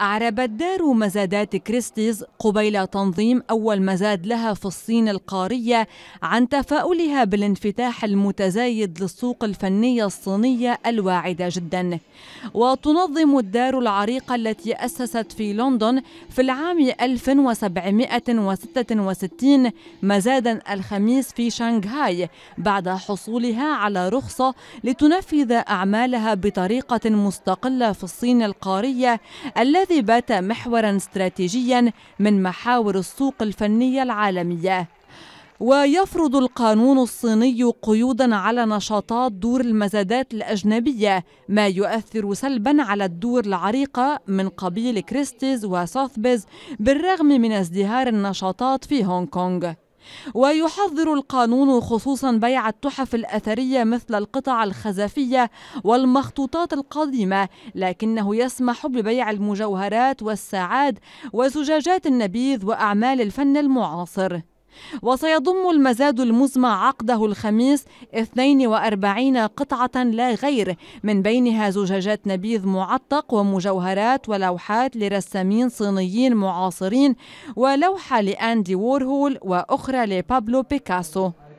أعربت دار مزادات كريستيز قبيل تنظيم أول مزاد لها في الصين القارية عن تفاؤلها بالانفتاح المتزايد للسوق الفنية الصينية الواعدة جدا وتنظم الدار العريقة التي أسست في لندن في العام 1766 مزادا الخميس في شنغهاي بعد حصولها على رخصة لتنفذ أعمالها بطريقة مستقلة في الصين القارية التي الذي بات محورا استراتيجيا من محاور السوق الفنية العالمية ويفرض القانون الصيني قيودا على نشاطات دور المزادات الأجنبية ما يؤثر سلبا على الدور العريقة من قبيل كريستيز وسوثبيز بالرغم من ازدهار النشاطات في هونغ كونغ ويحظر القانون خصوصا بيع التحف الأثرية مثل القطع الخزفية والمخطوطات القديمة لكنه يسمح ببيع المجوهرات والساعات وزجاجات النبيذ وأعمال الفن المعاصر وسيضم المزاد المزمع عقده الخميس 42 قطعة لا غير من بينها زجاجات نبيذ معتق ومجوهرات ولوحات لرسامين صينيين معاصرين ولوحة لأندي وورهول وأخرى لبابلو بيكاسو